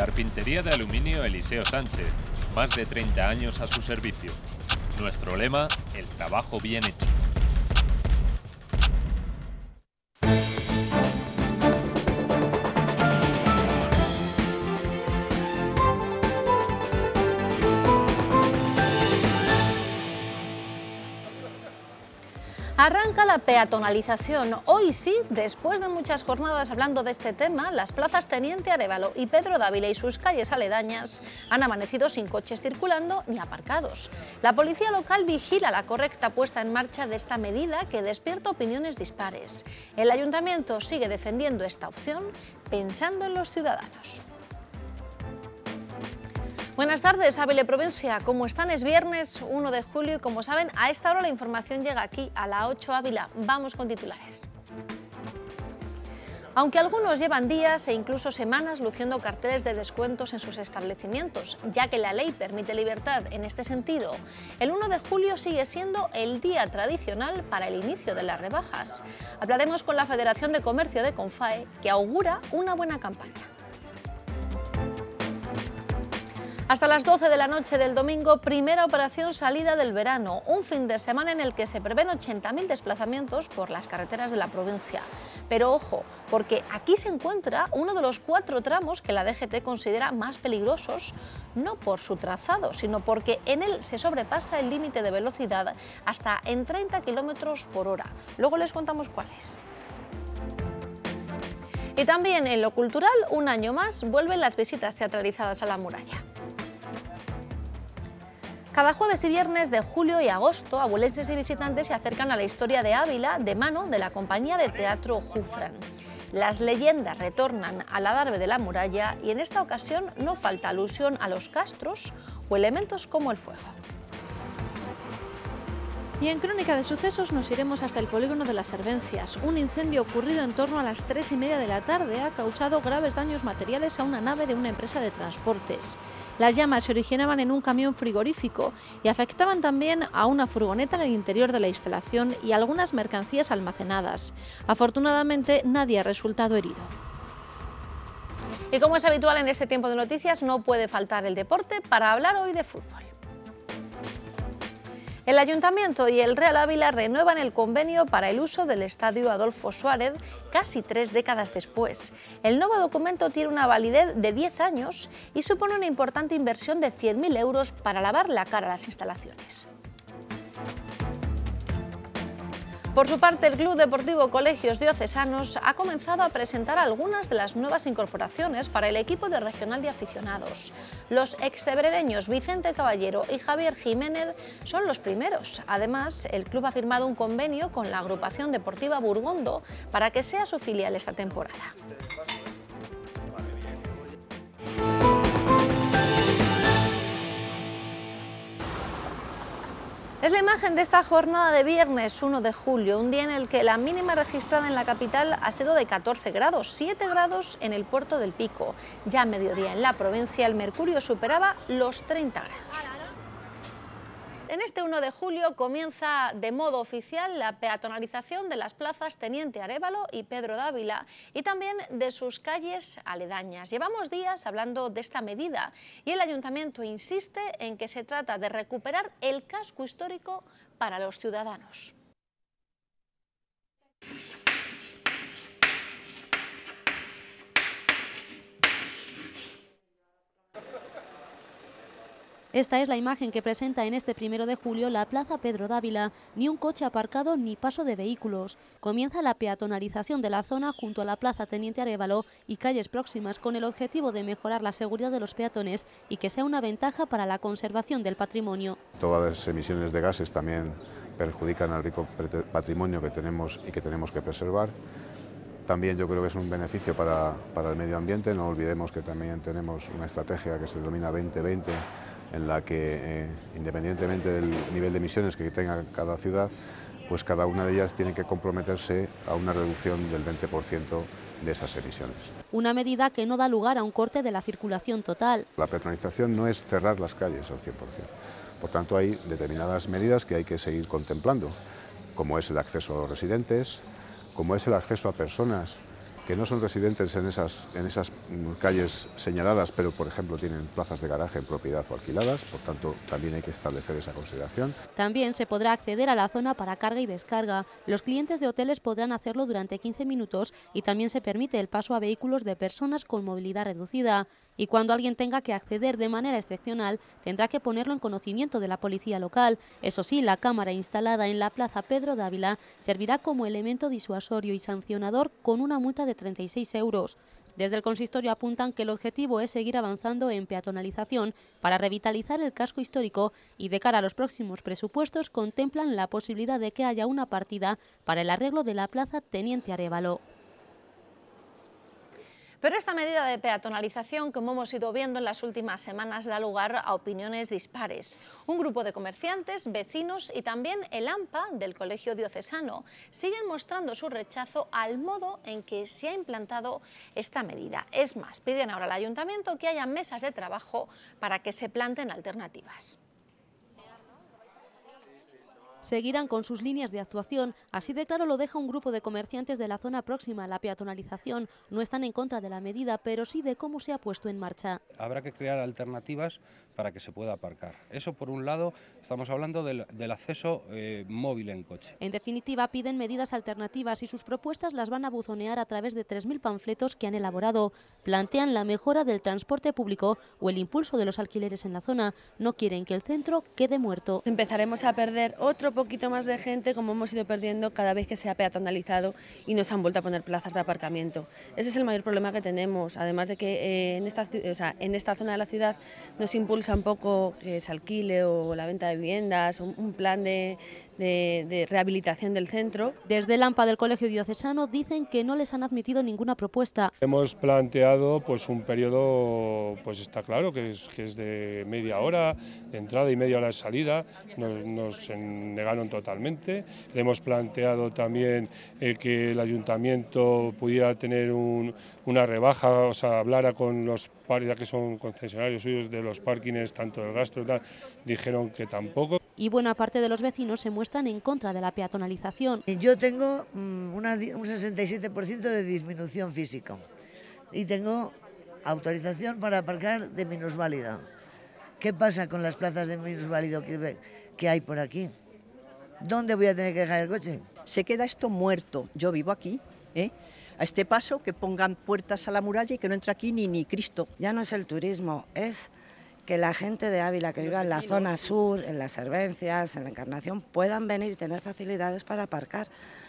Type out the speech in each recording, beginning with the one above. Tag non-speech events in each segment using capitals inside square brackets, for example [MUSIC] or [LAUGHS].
Carpintería de Aluminio Eliseo Sánchez, más de 30 años a su servicio. Nuestro lema, el trabajo bien hecho. la peatonalización. Hoy sí, después de muchas jornadas hablando de este tema, las plazas Teniente Arevalo y Pedro Dávila y sus calles aledañas han amanecido sin coches circulando ni aparcados. La policía local vigila la correcta puesta en marcha de esta medida que despierta opiniones dispares. El ayuntamiento sigue defendiendo esta opción pensando en los ciudadanos. Buenas tardes, Ávila Provincia. ¿Cómo están? Es viernes 1 de julio y como saben, a esta hora la información llega aquí a la 8 Ávila. Vamos con titulares. Aunque algunos llevan días e incluso semanas luciendo carteles de descuentos en sus establecimientos, ya que la ley permite libertad en este sentido, el 1 de julio sigue siendo el día tradicional para el inicio de las rebajas. Hablaremos con la Federación de Comercio de Confae, que augura una buena campaña. Hasta las 12 de la noche del domingo, primera operación salida del verano, un fin de semana en el que se prevén 80.000 desplazamientos por las carreteras de la provincia. Pero ojo, porque aquí se encuentra uno de los cuatro tramos que la DGT considera más peligrosos, no por su trazado, sino porque en él se sobrepasa el límite de velocidad hasta en 30 km por hora. Luego les contamos cuáles. Y también en lo cultural, un año más vuelven las visitas teatralizadas a la muralla. Cada jueves y viernes de julio y agosto, abuelenses y visitantes se acercan a la historia de Ávila de mano de la compañía de teatro Jufran. Las leyendas retornan al adarve de la muralla y en esta ocasión no falta alusión a los castros o elementos como el fuego. Y en Crónica de Sucesos nos iremos hasta el polígono de las Servencias. Un incendio ocurrido en torno a las 3 y media de la tarde ha causado graves daños materiales a una nave de una empresa de transportes. Las llamas se originaban en un camión frigorífico y afectaban también a una furgoneta en el interior de la instalación y algunas mercancías almacenadas. Afortunadamente, nadie ha resultado herido. Y como es habitual en este tiempo de noticias, no puede faltar el deporte para hablar hoy de fútbol. El Ayuntamiento y el Real Ávila renuevan el convenio para el uso del Estadio Adolfo Suárez casi tres décadas después. El nuevo documento tiene una validez de 10 años y supone una importante inversión de 100.000 euros para lavar la cara a las instalaciones. Por su parte, el Club Deportivo Colegios Diocesanos ha comenzado a presentar algunas de las nuevas incorporaciones para el equipo de regional de aficionados. Los excebrereños Vicente Caballero y Javier Jiménez son los primeros. Además, el club ha firmado un convenio con la agrupación deportiva Burgondo para que sea su filial esta temporada. Es la imagen de esta jornada de viernes 1 de julio, un día en el que la mínima registrada en la capital ha sido de 14 grados, 7 grados en el puerto del Pico. Ya a mediodía en la provincia el mercurio superaba los 30 grados. En este 1 de julio comienza de modo oficial la peatonalización de las plazas Teniente Arévalo y Pedro Dávila y también de sus calles aledañas. Llevamos días hablando de esta medida y el ayuntamiento insiste en que se trata de recuperar el casco histórico para los ciudadanos. Esta es la imagen que presenta en este primero de julio la Plaza Pedro Dávila. Ni un coche aparcado ni paso de vehículos. Comienza la peatonalización de la zona junto a la Plaza Teniente Arevalo y calles próximas con el objetivo de mejorar la seguridad de los peatones y que sea una ventaja para la conservación del patrimonio. Todas las emisiones de gases también perjudican al rico patrimonio que tenemos y que tenemos que preservar. También yo creo que es un beneficio para, para el medio ambiente. No olvidemos que también tenemos una estrategia que se denomina 2020 en la que, eh, independientemente del nivel de emisiones que tenga cada ciudad, pues cada una de ellas tiene que comprometerse a una reducción del 20% de esas emisiones. Una medida que no da lugar a un corte de la circulación total. La peatonalización no es cerrar las calles al 100%. Por tanto, hay determinadas medidas que hay que seguir contemplando, como es el acceso a los residentes, como es el acceso a personas que no son residentes en esas, en esas mm, calles señaladas, pero por ejemplo tienen plazas de garaje en propiedad o alquiladas, por tanto también hay que establecer esa consideración. También se podrá acceder a la zona para carga y descarga. Los clientes de hoteles podrán hacerlo durante 15 minutos y también se permite el paso a vehículos de personas con movilidad reducida y cuando alguien tenga que acceder de manera excepcional tendrá que ponerlo en conocimiento de la policía local. Eso sí, la cámara instalada en la Plaza Pedro Dávila servirá como elemento disuasorio y sancionador con una multa de 36 euros. Desde el consistorio apuntan que el objetivo es seguir avanzando en peatonalización para revitalizar el casco histórico y de cara a los próximos presupuestos contemplan la posibilidad de que haya una partida para el arreglo de la plaza Teniente Arevalo. Pero esta medida de peatonalización, como hemos ido viendo en las últimas semanas, da lugar a opiniones dispares. Un grupo de comerciantes, vecinos y también el AMPA del Colegio Diocesano siguen mostrando su rechazo al modo en que se ha implantado esta medida. Es más, piden ahora al ayuntamiento que haya mesas de trabajo para que se planten alternativas seguirán con sus líneas de actuación. Así de claro lo deja un grupo de comerciantes de la zona próxima a la peatonalización. No están en contra de la medida, pero sí de cómo se ha puesto en marcha. Habrá que crear alternativas para que se pueda aparcar. Eso por un lado, estamos hablando del, acceso eh, móvil en coche. En definitiva, piden medidas alternativas y sus propuestas las van a buzonear a través de 3.000 panfletos que han elaborado. Plantean la mejora del transporte público o el impulso de los alquileres en la zona. No quieren que el centro quede muerto. Empezaremos a perder otro poquito más de gente como hemos ido perdiendo cada vez que se ha peatonalizado y nos han vuelto a poner plazas de aparcamiento. Ese es el mayor problema que tenemos, además de que eh, en, esta, en esta zona de la ciudad nos impulsa un poco que se alquile o la venta de viviendas, un plan de, de, rehabilitación del centro. Desde el AMPA del Colegio Diocesano dicen que no les han admitido ninguna propuesta. Hemos planteado pues un periodo, pues está claro que es, es de media hora de entrada y media hora de salida, nos, negaron totalmente. Le hemos planteado también eh, que el ayuntamiento pudiera tener una rebaja, o sea, hablara con los ya que son concesionarios suyos de los parkings, tanto del gasto, tal, dijeron que tampoco y buena parte de los vecinos se muestran en contra de la peatonalización. Eh, yo tengo mm, un 67% de disminución física y tengo autorización para aparcar de minusválida. ¿Qué pasa con las plazas de minusválido que, que hay por aquí? ¿Dónde voy a tener que dejar el coche? Se queda esto muerto. Yo vivo aquí, ¿eh? a este paso, que pongan puertas a la muralla y que no entre aquí ni, ni Cristo. Ya no es el turismo, es que la gente de Ávila que viva en la zona sur, en las Servencias, en la Encarnación, puedan venir y tener facilidades para aparcar,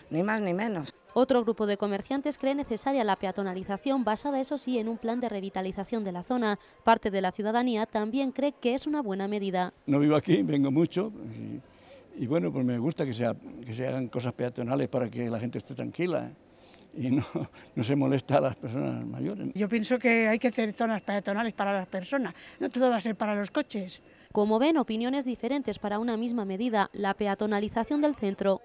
ni más ni menos. Otro grupo de comerciantes cree necesaria la peatonalización, basada eso sí en un plan de revitalización de la zona. Parte de la ciudadanía también cree que es una buena medida. No vivo aquí, vengo mucho y, bueno, pues me gusta que se hagan cosas peatonales para que la gente esté tranquila y no, [LAUGHS] no, se molesta a las personas mayores. Yo pienso que hay que hacer zonas peatonales para las personas, no todo va a ser para los coches. Como ven, opiniones diferentes para una misma medida, la peatonalización del centro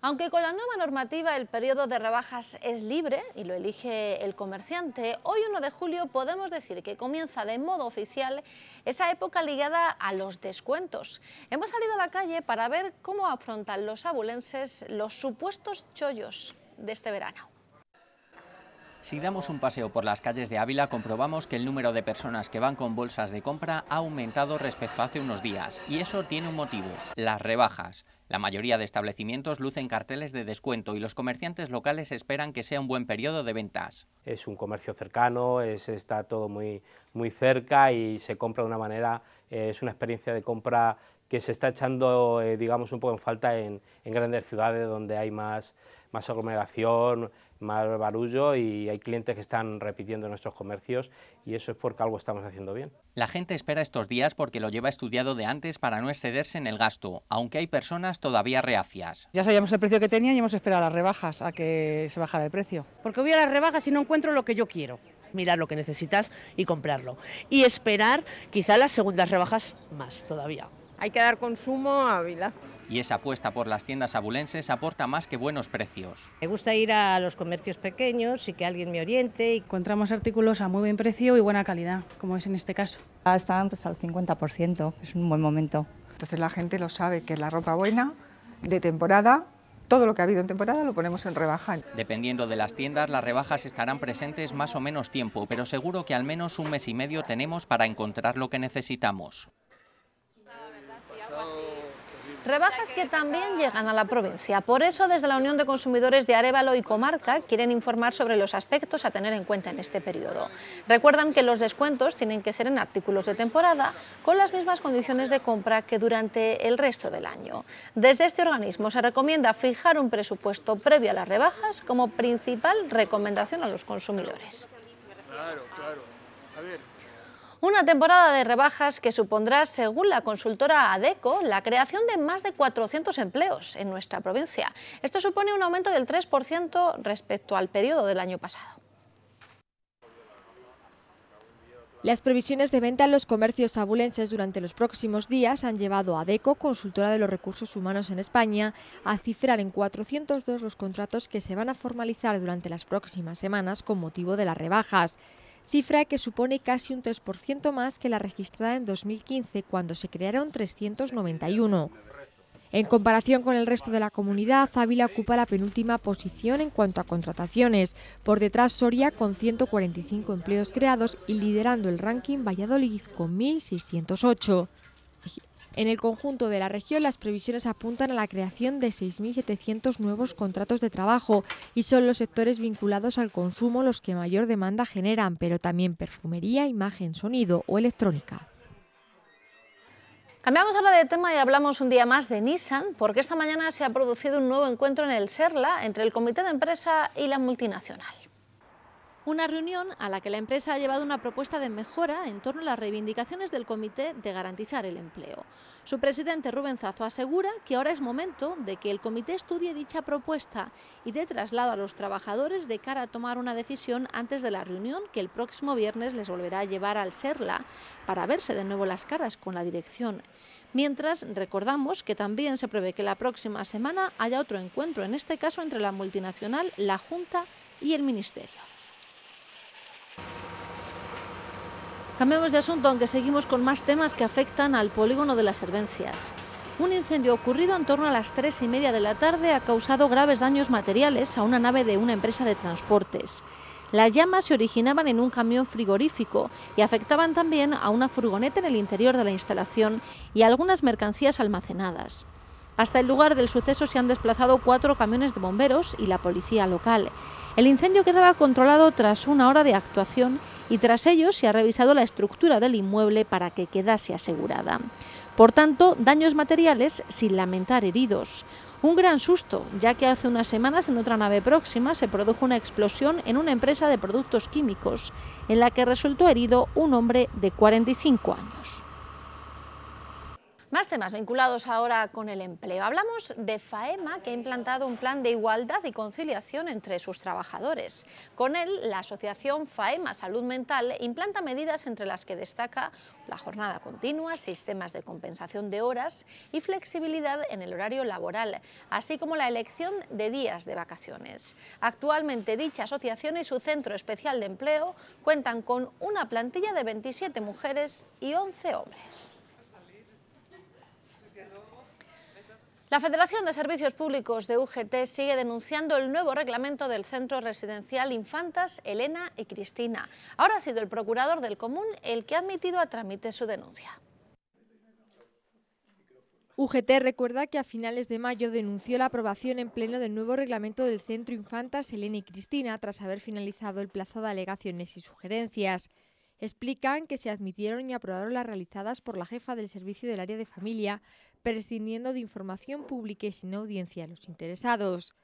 aunque con la nueva normativa el periodo de rebajas es libre y lo elige el comerciante, hoy 1 de julio podemos decir que comienza de modo oficial esa época ligada a los descuentos. Hemos salido a la calle para ver cómo afrontan los abulenses los supuestos chollos de este verano. Si damos un paseo por las calles de Ávila, comprobamos que el número de personas que van con bolsas de compra ha aumentado respecto a hace unos días. Y eso tiene un motivo, las rebajas. La mayoría de establecimientos lucen carteles de descuento y los comerciantes locales esperan que sea un buen periodo de ventas. Es un comercio cercano, está todo muy, muy cerca y se compra de una manera, eh, es una experiencia de compra que se está echando, eh, digamos, un poco en falta en, grandes ciudades donde hay más, más aglomeración, más barullo y hay clientes que están repitiendo nuestros comercios y eso es porque algo estamos haciendo bien. La gente espera estos días porque lo lleva estudiado de antes para no excederse en el gasto, aunque hay personas todavía reacias. Ya sabíamos el precio que tenía y hemos esperado las rebajas a que se bajara el precio. Porque voy a las rebajas y no encuentro lo que yo quiero. Mirar lo que necesitas y comprarlo. Y esperar quizá las segundas rebajas más todavía. Hay que dar consumo a Ávila y esa apuesta por las tiendas abulenses aporta más que buenos precios. Me gusta ir a los comercios pequeños y que alguien me oriente. Encontramos artículos a muy buen precio y buena calidad, como es en este caso. Ah, Están pues, al 50%, es un buen momento. Entonces la gente lo sabe, que la ropa buena, de temporada, todo lo que ha habido en temporada lo ponemos en rebaja. Dependiendo de las tiendas, las rebajas estarán presentes más o menos tiempo, pero seguro que al menos un mes y medio tenemos para encontrar lo que necesitamos. Rebajas que también llegan a la provincia. Por eso, desde la Unión de Consumidores de Arevalo y Comarca, quieren informar sobre los aspectos a tener en cuenta en este periodo. Recuerdan que los descuentos tienen que ser en artículos de temporada, con las mismas condiciones de compra que durante el resto del año. Desde este organismo se recomienda fijar un presupuesto previo a las rebajas como principal recomendación a los consumidores. Una temporada de rebajas que supondrá, según la consultora ADECO, la creación de más de 400 empleos en nuestra provincia. Esto supone un aumento del 3% respecto al periodo del año pasado. Las previsiones de venta en los comercios abulenses durante los próximos días han llevado a DECO, consultora de los recursos humanos en España, a cifrar en 402 los contratos que se van a formalizar durante las próximas semanas con motivo de las rebajas cifra que supone casi un 3% más que la registrada en 2015, cuando se crearon 391. En comparación con el resto de la comunidad, Ávila ocupa la penúltima posición en cuanto a contrataciones, por detrás Soria con 145 empleos creados y liderando el ranking Valladolid con 1.608. En el conjunto de la región, las previsiones apuntan a la creación de 6.700 nuevos contratos de trabajo y son los sectores vinculados al consumo los que mayor demanda generan, pero también perfumería, imagen, sonido o electrónica. Cambiamos ahora de tema y hablamos un día más de Nissan, porque esta mañana se ha producido un nuevo encuentro en el SERLA entre el comité de empresa y la multinacional. Una reunión a la que la empresa ha llevado una propuesta de mejora en torno a las reivindicaciones del Comité de Garantizar el Empleo. Su presidente Rubén Zazo asegura que ahora es momento de que el comité estudie dicha propuesta y de traslado a los trabajadores de cara a tomar una decisión antes de la reunión que el próximo viernes les volverá a llevar al SERLA para verse de nuevo las caras con la dirección. Mientras, recordamos que también se prevé que la próxima semana haya otro encuentro, en este caso entre la multinacional, la Junta y el Ministerio. Cambiamos de asunto, aunque seguimos con más temas que afectan al polígono de las Herbencias. Un incendio ocurrido en torno a las tres y media de la tarde ha causado graves daños materiales a una nave de una empresa de transportes. Las llamas se originaban en un camión frigorífico y afectaban también a una furgoneta en el interior de la instalación y a algunas mercancías almacenadas. Hasta el lugar del suceso se han desplazado cuatro camiones de bomberos y la policía local. El incendio quedaba controlado tras una hora de actuación y tras ello se ha revisado la estructura del inmueble para que quedase asegurada. Por tanto, daños materiales sin lamentar heridos. Un gran susto, ya que hace unas semanas en otra nave próxima se produjo una explosión en una empresa de productos químicos, en la que resultó herido un hombre de 45 años. Más temas vinculados ahora con el empleo. Hablamos de FAEMA, que ha implantado un plan de igualdad y conciliación entre sus trabajadores. Con él, la asociación FAEMA Salud Mental implanta medidas entre las que destaca la jornada continua, sistemas de compensación de horas y flexibilidad en el horario laboral, así como la elección de días de vacaciones. Actualmente, dicha asociación y su Centro Especial de Empleo cuentan con una plantilla de 27 mujeres y 11 hombres. La Federación de Servicios Públicos de UGT sigue denunciando el nuevo reglamento del Centro Residencial Infantas Elena y Cristina. Ahora ha sido el procurador del común el que ha admitido a trámite su denuncia. UGT recuerda que a finales de mayo denunció la aprobación en pleno del nuevo reglamento del Centro Infantas Elena y Cristina tras haber finalizado el plazo de alegaciones y sugerencias. Explican que se admitieron y aprobaron las realizadas por la jefa del servicio del área de familia, prescindiendo de información pública y sin audiencia a los interesados.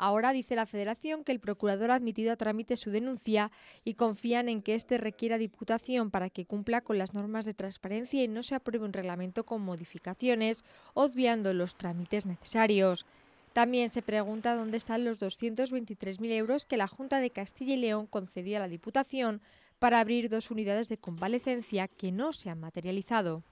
Ahora dice la Federación que el procurador ha admitido a trámite su denuncia y confían en que éste requiera diputación para que cumpla con las normas de transparencia y no se apruebe un reglamento con modificaciones, obviando los trámites necesarios. También se pregunta dónde están los 223.000 euros que la Junta de Castilla y León concedió a la Diputación para abrir dos unidades de convalecencia que no se han materializado.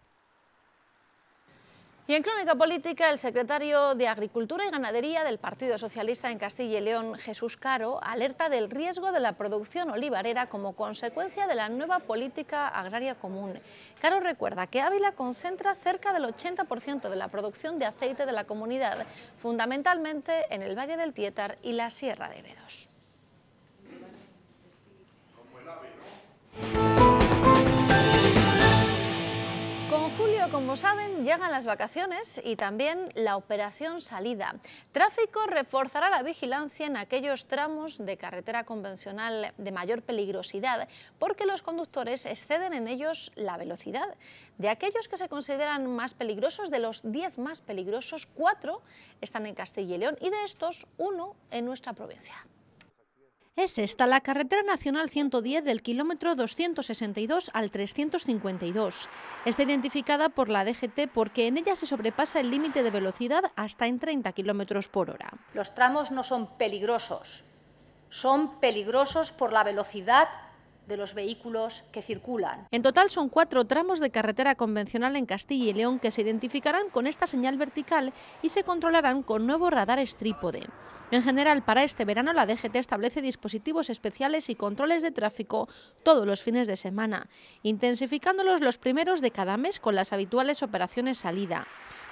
Y en Crónica Política, el secretario de Agricultura y Ganadería del Partido Socialista en Castilla y León, Jesús Caro, alerta del riesgo de la producción olivarera como consecuencia de la nueva política agraria común. Caro recuerda que Ávila concentra cerca del 80% de la producción de aceite de la comunidad, fundamentalmente en el Valle del Tietar y la Sierra de Gredos. Con Julio, como saben, llegan las vacaciones y también la operación salida. Tráfico reforzará la vigilancia en aquellos tramos de carretera convencional de mayor peligrosidad porque los conductores exceden en ellos la velocidad. De aquellos que se consideran más peligrosos, de los 10 más peligrosos, cuatro están en Castilla y León y de estos, uno en nuestra provincia. Es esta la carretera nacional 110 del kilómetro 262 al 352. Está identificada por la DGT porque en ella se sobrepasa el límite de velocidad hasta en 30 kilómetros por hora. Los tramos no son peligrosos, son peligrosos por la velocidad de los vehículos que circulan. En total son cuatro tramos de carretera convencional en Castilla y León que se identificarán con esta señal vertical y se controlarán con nuevo radar trípode. En general, para este verano la DGT establece dispositivos especiales y controles de tráfico todos los fines de semana, intensificándolos los primeros de cada mes con las habituales operaciones salida.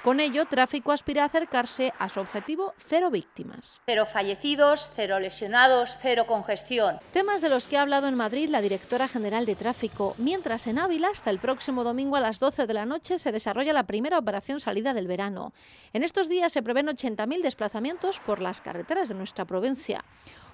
Con ello, Tráfico aspira a acercarse a su objetivo cero víctimas. Cero fallecidos, cero lesionados, cero congestión. Temas de los que ha hablado en Madrid la directora general de Tráfico, mientras en Ávila hasta el próximo domingo a las 12 de la noche se desarrolla la primera operación salida del verano. En estos días se prevén 80.000 desplazamientos por las carreteras de nuestra provincia.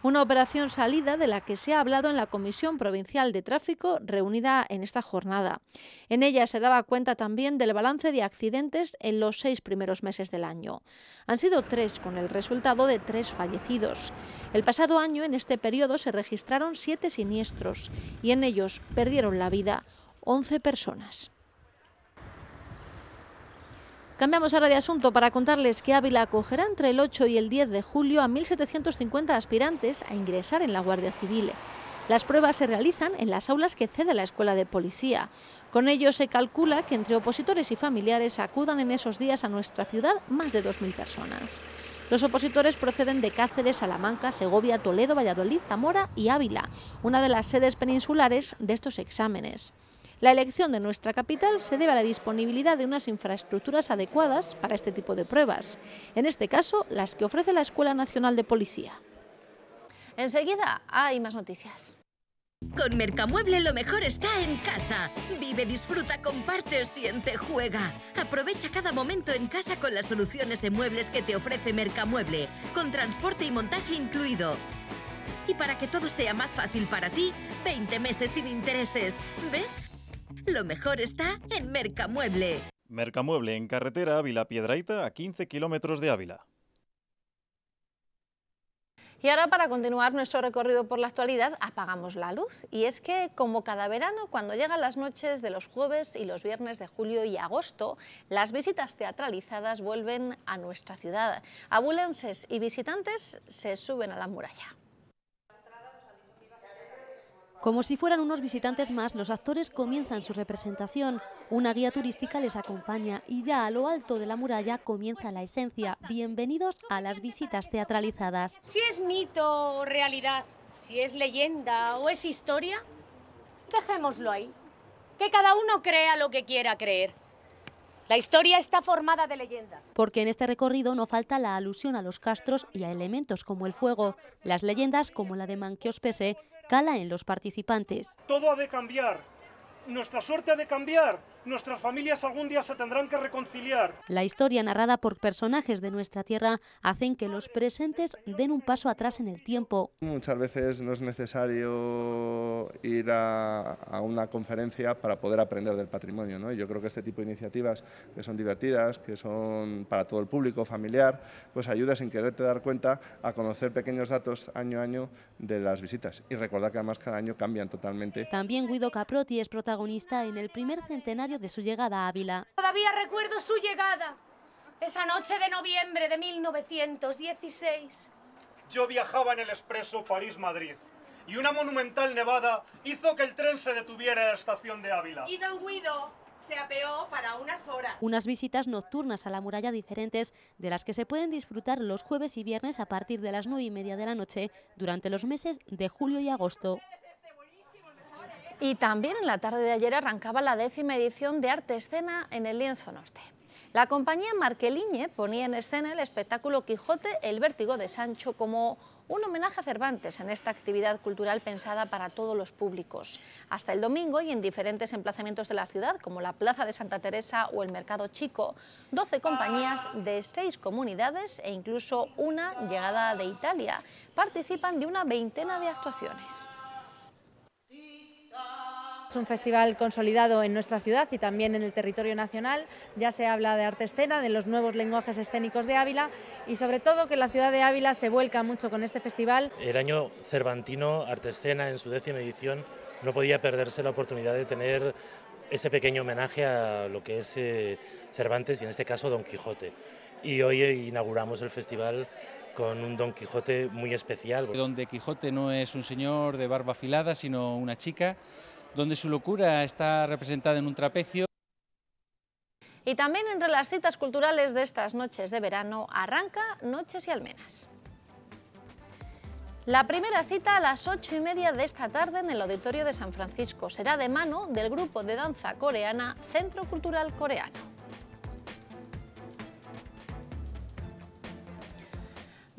Una operación salida de la que se ha hablado en la Comisión Provincial de Tráfico reunida en esta jornada. En ella se daba cuenta también del balance de accidentes en los seis primeros meses del año. Han sido tres, con el resultado de tres fallecidos. El pasado año, en este periodo, se registraron siete siniestros y en ellos perdieron la vida 11 personas. Cambiamos ahora de asunto para contarles que Ávila acogerá entre el 8 y el 10 de julio a 1.750 aspirantes a ingresar en la Guardia Civil. Las pruebas se realizan en las aulas que cede la Escuela de Policía. Con ello se calcula que entre opositores y familiares acudan en esos días a nuestra ciudad más de 2.000 personas. Los opositores proceden de Cáceres, Salamanca, Segovia, Toledo, Valladolid, Zamora y Ávila, una de las sedes peninsulares de estos exámenes. La elección de nuestra capital se debe a la disponibilidad de unas infraestructuras adecuadas para este tipo de pruebas, en este caso las que ofrece la Escuela Nacional de Policía. Enseguida hay más noticias. Con Mercamueble lo mejor está en casa. Vive, disfruta, comparte, siente, juega. Aprovecha cada momento en casa con las soluciones de muebles que te ofrece Mercamueble, con transporte y montaje incluido. Y para que todo sea más fácil para ti, 20 meses sin intereses. ¿Ves? Lo mejor está en Mercamueble. Mercamueble en carretera Ávila Piedraita a 15 kilómetros de Ávila. Y ahora para continuar nuestro recorrido por la actualidad apagamos la luz y es que como cada verano cuando llegan las noches de los jueves y los viernes de julio y agosto las visitas teatralizadas vuelven a nuestra ciudad. Abulenses y visitantes se suben a la muralla. Como si fueran unos visitantes más, los actores comienzan su representación. Una guía turística les acompaña y ya a lo alto de la muralla comienza la esencia. Bienvenidos a las visitas teatralizadas. Si es mito o realidad, si es leyenda o es historia, dejémoslo ahí. Que cada uno crea lo que quiera creer. La historia está formada de leyendas. Porque en este recorrido no falta la alusión a los castros y a elementos como el fuego. Las leyendas, como la de manqueos Pese, cala en los participantes. Todo ha de cambiar, nuestra suerte ha de cambiar, nuestras familias algún día se tendrán que reconciliar. La historia narrada por personajes de nuestra tierra hacen que los presentes den un paso atrás en el tiempo. Muchas veces no es necesario ir a, una conferencia para poder aprender del patrimonio. ¿no? Yo creo que este tipo de iniciativas que son divertidas, que son para todo el público, familiar, pues ayuda sin quererte dar cuenta a conocer pequeños datos año a año de las visitas. Y recordar que además cada año cambian totalmente. También Guido Caprotti es protagonista en el primer centenario de su llegada a Ávila. Todavía recuerdo su llegada, esa noche de noviembre de 1916. Yo viajaba en el expreso París-Madrid y una monumental nevada hizo que el tren se detuviera en la estación de Ávila. Y don Guido se apeó para unas horas. Unas visitas nocturnas a la muralla diferentes de las que se pueden disfrutar los jueves y viernes a partir de las nueve y media de la noche durante los meses de julio y agosto. Y también en la tarde de ayer arrancaba la décima edición de Arte Escena en el Lienzo Norte. La compañía Marqueliñe ponía en escena el espectáculo Quijote, el vértigo de Sancho como un homenaje a Cervantes en esta actividad cultural pensada para todos los públicos. Hasta el domingo y en diferentes emplazamientos de la ciudad, como la Plaza de Santa Teresa o el Mercado Chico, 12 compañías de 6 comunidades e incluso una llegada de Italia participan de una veintena de actuaciones. Es un festival consolidado en nuestra ciudad y también en el territorio nacional. Ya se habla de arte escena, de los nuevos lenguajes escénicos de Ávila y sobre todo que la ciudad de Ávila se vuelca mucho con este festival. El año cervantino, arte escena, en su décima edición, no podía perderse la oportunidad de tener ese pequeño homenaje a lo que es eh, Cervantes y en este caso Don Quijote. Y hoy inauguramos el festival con un Don Quijote muy especial. Donde Quijote no es un señor de barba afilada, sino una chica donde su locura está representada en un trapecio. Y también entre las citas culturales de estas noches de verano arranca Noches y Almenas. La primera cita a las ocho y media de esta tarde en el Auditorio de San Francisco será de mano del grupo de danza coreana Centro Cultural Coreano.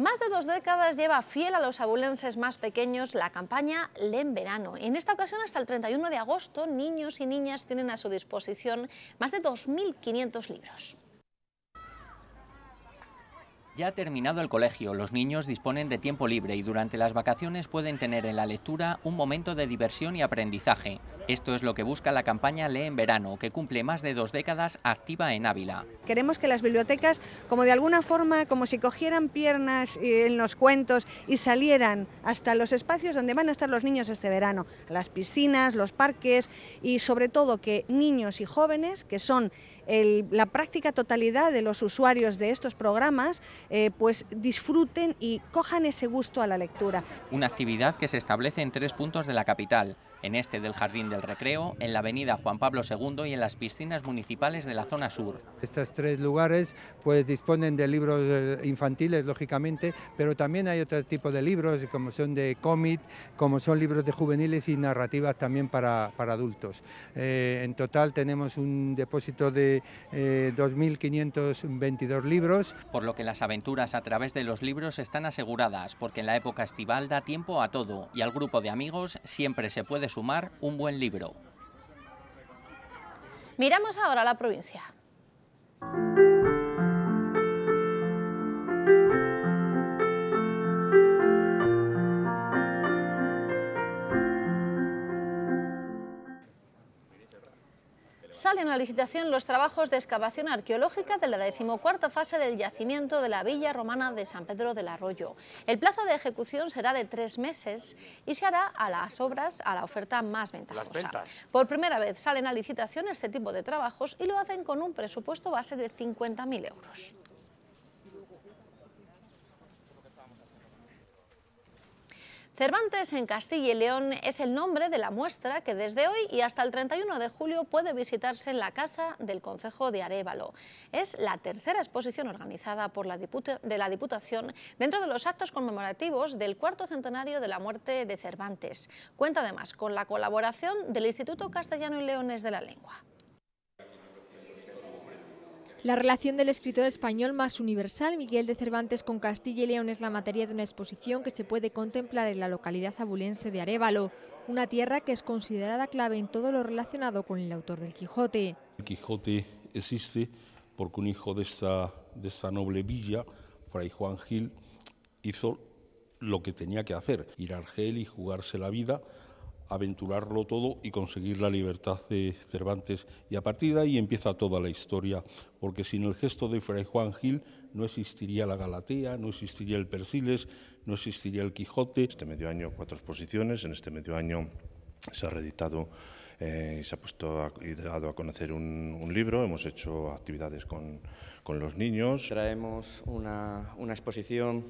Más de dos décadas lleva fiel a los abulenses más pequeños la campaña Len Verano. En esta ocasión, hasta el 31 de agosto, niños y niñas tienen a su disposición más de 2.500 libros. Ya terminado el colegio, los niños disponen de tiempo libre y durante las vacaciones pueden tener en la lectura un momento de diversión y aprendizaje. Esto es lo que busca la campaña Lee en Verano, que cumple más de dos décadas activa en Ávila. Queremos que las bibliotecas, como de alguna forma, como si cogieran piernas eh, en los cuentos y salieran hasta los espacios donde van a estar los niños este verano, las piscinas, los parques y sobre todo que niños y jóvenes, que son la práctica totalidad de los usuarios de estos programas eh, pues disfruten y cojan ese gusto a la lectura. Una actividad que se establece en tres puntos de la capital, en este del Jardín del Recreo, en la Avenida Juan Pablo II y en las piscinas municipales de la zona sur. Estos tres lugares pues disponen de libros eh, infantiles, lógicamente, pero también hay otro tipo de libros, como son de cómic, como son libros de juveniles y narrativas también para, adultos. Eh, en total tenemos un depósito de 2.522 eh, libros. Por lo que las aventuras a través de los libros están aseguradas, porque en la época estival da tiempo a todo y al grupo de amigos siempre se puede sumar un buen libro. Miramos ahora la provincia. salen a licitación los trabajos de excavación arqueológica de la decimocuarta fase del yacimiento de la Villa Romana de San Pedro del Arroyo. El plazo de ejecución será de tres meses y se hará a las obras a la oferta más ventajosa. Por primera vez salen a licitación este tipo de trabajos y lo hacen con un presupuesto base de 50.000 euros. Cervantes en Castilla y León es el nombre de la muestra que desde hoy y hasta el 31 de julio puede visitarse en la Casa del Concejo de Arevalo. Es la tercera exposición organizada por la la Diputación dentro de los actos conmemorativos del cuarto centenario de la muerte de Cervantes. Cuenta además con la colaboración del Instituto Castellano y Leones de la Lengua. La relación del escritor español más universal, Miguel de Cervantes, con Castilla y León es la materia de una exposición que se puede contemplar en la localidad abulense de Arevalo, una tierra que es considerada clave en todo lo relacionado con el autor del Quijote. El Quijote existe porque un hijo de esta, de esta noble villa, Fray Juan Gil, hizo lo que tenía que hacer, ir a Argel y jugarse la vida aventurarlo todo y conseguir la libertad de Cervantes. Y a partir de ahí empieza toda la historia, porque sin el gesto de Fray Juan Gil no existiría la Galatea, no existiría el Persiles, no existiría el Quijote. Este medio año cuatro exposiciones, en este medio año se ha reeditado y eh, se ha puesto a, y dado a conocer un, un, libro, hemos hecho actividades con, con los niños. Traemos una, una exposición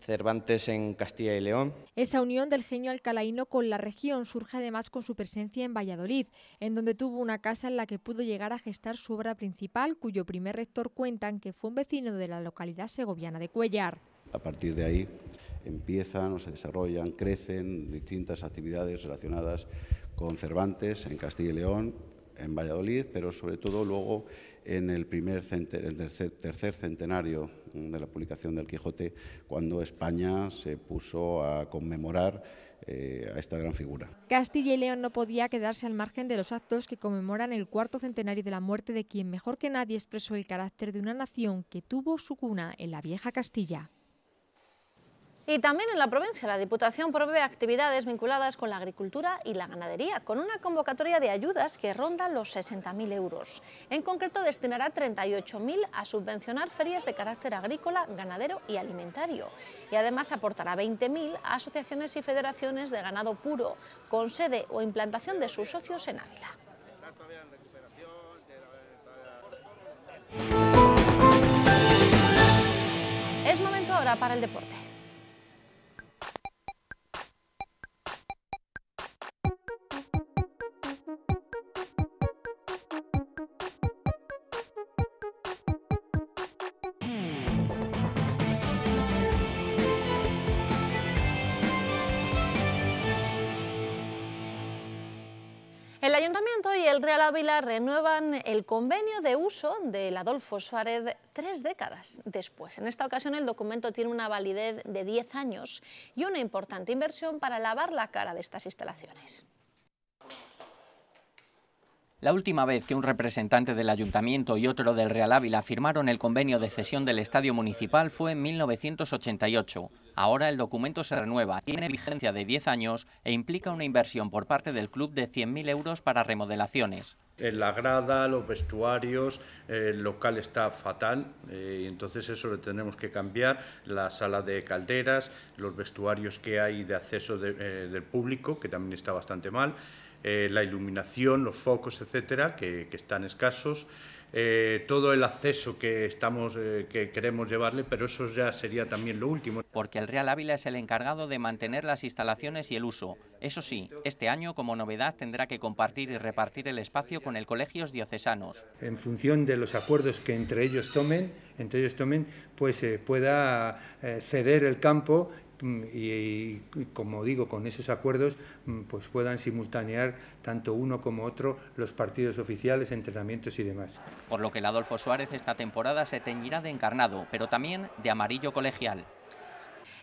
Cervantes en Castilla y León. Esa unión del genio alcalaíno con la región surge además con su presencia en Valladolid, en donde tuvo una casa en la que pudo llegar a gestar su obra principal, cuyo primer rector cuentan que fue un vecino de la localidad segoviana de Cuellar. A partir de ahí empiezan o se desarrollan, crecen distintas actividades relacionadas con Cervantes en Castilla y León, en Valladolid, pero sobre todo luego en el, tercer centenario mm, de la publicación del Quijote, cuando España se puso a conmemorar eh, a esta gran figura. Castilla y León no podía quedarse al margen de los actos que conmemoran el cuarto centenario de la muerte de quien mejor que nadie expresó el carácter de una nación que tuvo su cuna en la vieja Castilla. Y también en la provincia, la Diputación provee actividades vinculadas con la agricultura y la ganadería, con una convocatoria de ayudas que ronda los 60.000 euros. En concreto, destinará 38.000 a subvencionar ferias de carácter agrícola, ganadero y alimentario. Y además aportará 20.000 a asociaciones y federaciones de ganado puro, con sede o implantación de sus socios en Ávila. Es momento ahora para el deporte. el Real Ávila renuevan el convenio de uso del Adolfo Suárez tres décadas después. En esta ocasión el documento tiene una validez de 10 años y una importante inversión para lavar la cara de estas instalaciones. La última vez que un representante del Ayuntamiento y otro del Real Ávila firmaron el convenio de cesión del Estadio Municipal fue en 1988. Ahora el documento se renueva, tiene vigencia de 10 años e implica una inversión por parte del club de 100.000 euros para remodelaciones. En eh, la grada, los vestuarios, eh, el local está fatal, eh, y entonces eso lo tenemos que cambiar, la sala de calderas, los vestuarios que hay de acceso del público, que también está bastante mal. Eh, la iluminación, los focos, etcétera, que, están escasos, eh, todo el acceso que, estamos, eh, que queremos llevarle, pero eso ya sería también lo último. Porque el Real Ávila es el encargado de mantener las instalaciones y el uso. Eso sí, este año como novedad tendrá que compartir y repartir el espacio con el colegios diocesanos. En función de los acuerdos que entre ellos tomen, entre ellos tomen, pues se pueda ceder el campo y, como digo, con esos acuerdos mm, pues puedan simultanear tanto uno como otro los partidos oficiales, entrenamientos y demás. Por lo que el Adolfo Suárez esta temporada se teñirá de encarnado, pero también de amarillo colegial.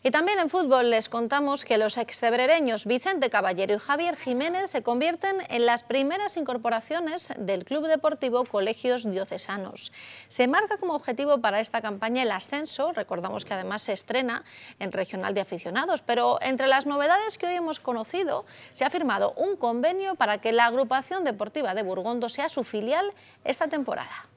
Y también en fútbol les contamos que los excebrereños Vicente Caballero y Javier Jiménez se convierten en las primeras incorporaciones del Club Deportivo Colegios Diocesanos. Se marca como objetivo para esta campaña el ascenso, recordamos que además se estrena en Regional de Aficionados, pero entre las novedades que hoy hemos conocido, se ha firmado un convenio para que la agrupación deportiva de Burgondo sea su filial esta temporada.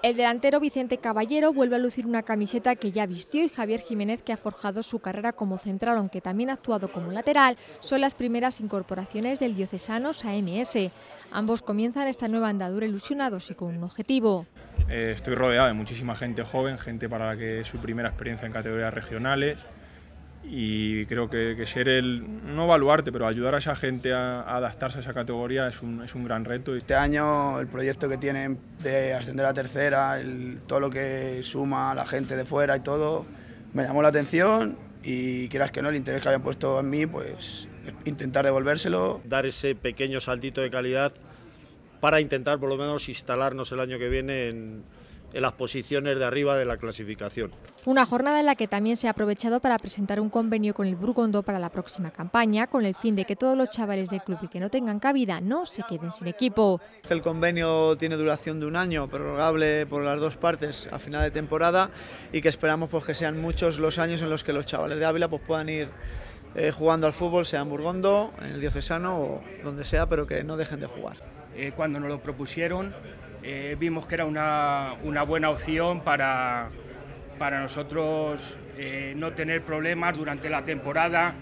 El delantero Vicente Caballero vuelve a lucir una camiseta que ya vistió y Javier Jiménez, que ha forjado su carrera como central, aunque también ha actuado como lateral, son las primeras incorporaciones del diocesano AMS. Ambos comienzan esta nueva andadura ilusionados y con un objetivo. Eh, estoy rodeado de muchísima gente joven, gente para la que es su primera experiencia en categorías regionales, y creo que, ser el, no evaluarte, pero ayudar a esa gente a, adaptarse a esa categoría es un, es un, gran reto. Este año el proyecto que tienen de ascender a tercera, el, todo lo que suma a la gente de fuera y todo, me llamó la atención y quieras que no, el interés que habían puesto en mí, pues intentar devolvérselo. Dar ese pequeño saltito de calidad para intentar por lo menos instalarnos el año que viene en en las posiciones de arriba de la clasificación. Una jornada en la que también se ha aprovechado para presentar un convenio con el Burgondo para la próxima campaña, con el fin de que todos los chavales del club y que no tengan cabida no se queden sin equipo. El convenio tiene duración de un año, prorrogable por las dos partes a final de temporada y que esperamos pues, que sean muchos los años en los que los chavales de Ávila pues, puedan ir eh, jugando al fútbol, sea en Burgondo, en el Diocesano o donde sea, pero que no dejen de jugar. Eh, cuando nos lo propusieron, eh, vimos que era una, buena opción para, nosotros eh, no tener problemas durante la temporada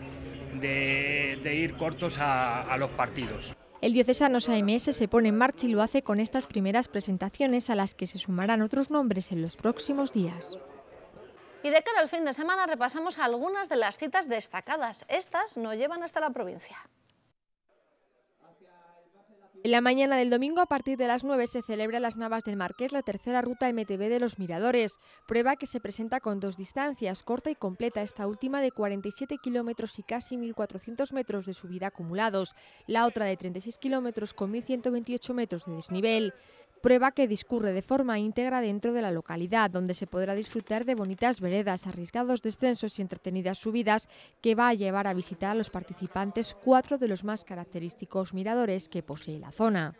de, ir cortos a, los partidos. El diocesano AMS se pone en marcha y lo hace con estas primeras presentaciones a las que se sumarán otros nombres en los próximos días. Y de cara al fin de semana repasamos algunas de las citas destacadas. Estas nos llevan hasta la provincia. En la mañana del domingo, a partir de las 9, se celebra las Navas del Marqués la tercera ruta MTB de los Miradores, prueba que se presenta con dos distancias, corta y completa, esta última de 47 kilómetros y casi 1.400 metros de subida acumulados, la otra de 36 kilómetros con 1.128 metros de desnivel prueba que discurre de forma íntegra dentro de la localidad, donde se podrá disfrutar de bonitas veredas, arriesgados descensos y entretenidas subidas que va a llevar a visitar a los participantes cuatro de los más característicos miradores que posee la zona.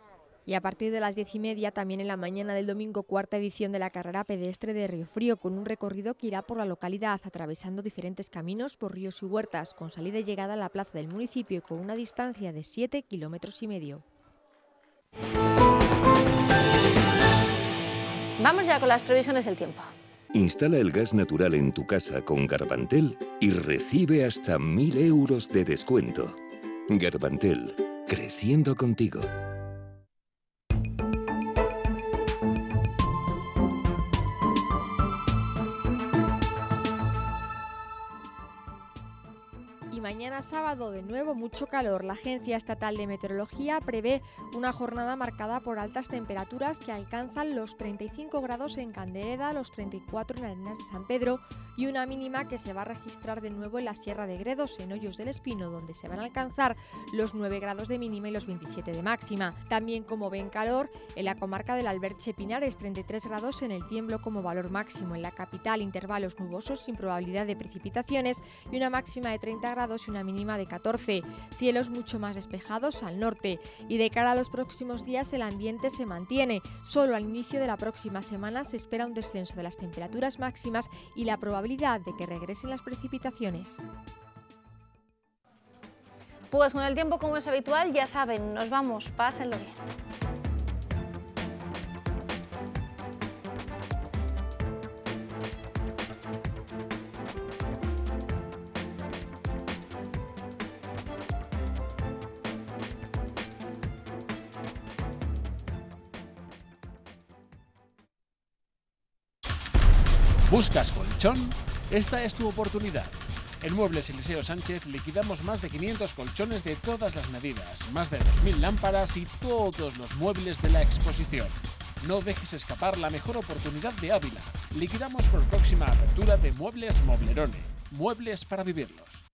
Y a partir de las diez y media, también en la mañana del domingo, cuarta edición de la carrera pedestre de Río Frío, con un recorrido que irá por la localidad, atravesando diferentes caminos por ríos y huertas, con salida y llegada a la plaza del municipio con una distancia de siete kilómetros y medio. Vamos ya con las previsiones del tiempo. Instala el gas natural en tu casa con Garbantel y recibe hasta 1.000 euros de descuento. Garbantel, creciendo contigo. mañana sábado de nuevo mucho calor. La Agencia Estatal de Meteorología prevé una jornada marcada por altas temperaturas que alcanzan los 35 grados en Candeleda, los 34 en Arenas de San Pedro y una mínima que se va a registrar de nuevo en la Sierra de Gredos, en Hoyos del Espino, donde se van a alcanzar los 9 grados de mínima y los 27 de máxima. También como ven calor en la comarca del Alberche Pinares, 33 grados en el Tiemblo como valor máximo. En la capital intervalos nubosos sin probabilidad de precipitaciones y una máxima de 30 grados y una mínima de 14. Cielos mucho más despejados al norte. Y de cara a los próximos días el ambiente se mantiene. Solo al inicio de la próxima semana se espera un descenso de las temperaturas máximas y la probabilidad de que regresen las precipitaciones. Pues con el tiempo, como es habitual, ya saben, nos vamos, pásenlo bien. Esta es tu oportunidad. En Muebles Eliseo Sánchez liquidamos más de 500 colchones de todas las medidas, más de 2.000 lámparas y todos los muebles de la exposición. No dejes escapar la mejor oportunidad de Ávila. Liquidamos por próxima apertura de Muebles Moblerone. Muebles para vivirlos.